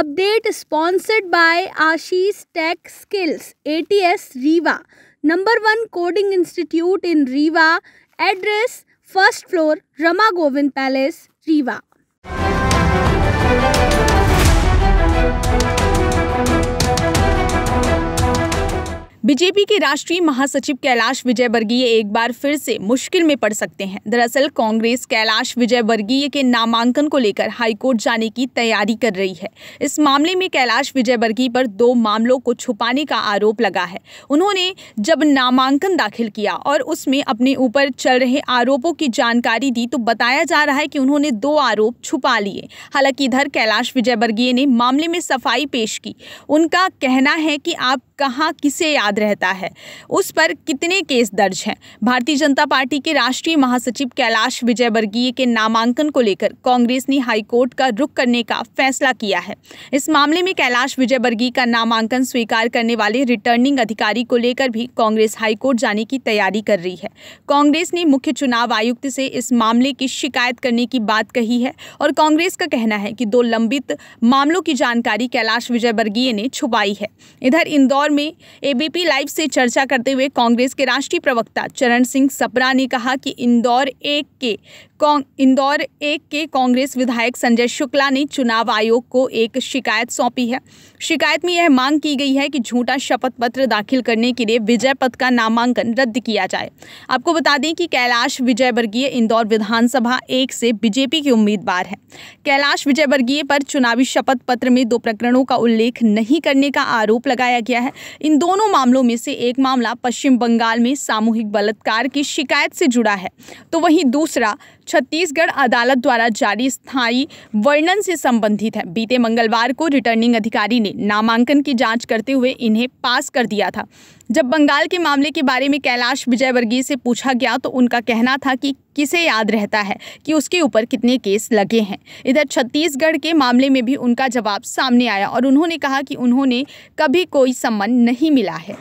update sponsored by Ashish Tech Skills, ATS Riva. Number 1 Coding Institute in Riva. Address, first floor, Rama Govind Palace, Riva. BJP के राष्ट्रीय महासचिव कैलाश विजयवर्गीय एक बार फिर से मुश्किल में पड़ सकते हैं दरअसल कांग्रेस कैलाश विजयवर्गीय के नामांकन को लेकर हाईकोर्ट जाने की तैयारी कर रही है इस मामले में कैलाश विजयवर्गीय पर दो मामलों को छुपाने का आरोप लगा है उन्होंने जब नामांकन दाखिल किया और उसमें अपने ऊपर चल रहे आरोपों की जानकारी दी तो बताया जा रहा है कि उन्होंने दो आरोप छुपा लिए हालांकि इधर कैलाश विजयवर्गीय ने मामले में सफाई पेश की उनका कहना है कि आप कहाँ किसे याद रहता है उस पर कितने केस दर्ज हैं भारतीय जनता पार्टी के राष्ट्रीय महासचिव कैलाश विजयवर्गीय के नामांकन को लेकर कांग्रेस ने हाईकोर्ट का रुख करने का फैसला किया है इस मामले में कैलाश विजयवर्गीय का नामांकन स्वीकार करने वाले रिटर्निंग अधिकारी को लेकर भी कांग्रेस हाईकोर्ट जाने की तैयारी कर रही है कांग्रेस ने मुख्य चुनाव आयुक्त से इस मामले की शिकायत करने की बात कही है और कांग्रेस का कहना है कि दो लंबित मामलों की जानकारी कैलाश विजयवर्गीय ने छुपाई है इधर इंदौर इंदौर में एबीपी लाइव से चर्चा करते हुए कांग्रेस के राष्ट्रीय प्रवक्ता चरण सिंह सपरा ने कहा कि इंदौर एक के इंदौर एक के कांग्रेस विधायक संजय शुक्ला ने चुनाव आयोग को एक शिकायत सौंपी है शिकायत में यह मांग की गई है कि झूठा शपथ पत्र दाखिल करने के लिए विजय पथ का नामांकन रद्द किया जाए आपको बता दें कि कैलाश विजयवर्गीय इंदौर विधानसभा एक से बीजेपी के उम्मीदवार हैं कैलाश विजयवर्गीय पर चुनावी शपथ पत्र में दो प्रकरणों का उल्लेख नहीं करने का आरोप लगाया गया है इन दोनों मामलों में से एक मामला पश्चिम बंगाल में सामूहिक बलात्कार की शिकायत से जुड़ा है तो वहीं दूसरा छत्तीसगढ़ अदालत द्वारा जारी स्थायी वर्णन से संबंधित है बीते मंगलवार को रिटर्निंग अधिकारी ने नामांकन की जांच करते हुए इन्हें पास कर दिया था जब बंगाल के मामले के बारे में कैलाश विजयवर्गीय से पूछा गया तो उनका कहना था कि किसे याद रहता है कि उसके ऊपर कितने केस लगे हैं इधर छत्तीसगढ़ के मामले में भी उनका जवाब सामने आया और उन्होंने कहा कि उन्होंने कभी कोई सम्मान नहीं मिला है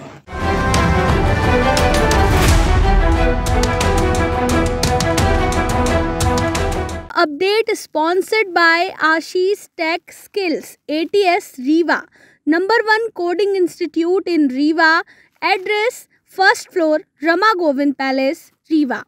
update sponsored by Ashish tech skills ATS Rewa number 1 coding institute in Riva address first floor Rama Govind Palace Riva